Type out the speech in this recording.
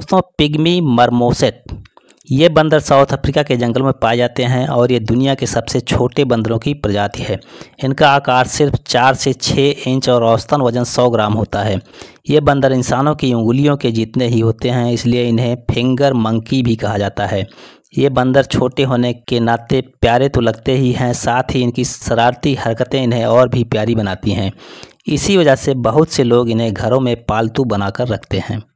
दोस्तों पिग्मी मरमोसेट ये बंदर साउथ अफ्रीका के जंगल में पाए जाते हैं और ये दुनिया के सबसे छोटे बंदरों की प्रजाति है इनका आकार सिर्फ चार से छः इंच और औसतन वजन सौ ग्राम होता है ये बंदर इंसानों की उंगलियों के जितने ही होते हैं इसलिए इन्हें फिंगर मंकी भी कहा जाता है ये बंदर छोटे होने के नाते प्यारे तो लगते ही हैं साथ ही इनकी शरारती हरकतें इन्हें और भी प्यारी बनाती हैं इसी वजह से बहुत से लोग इन्हें घरों में पालतू बनाकर रखते हैं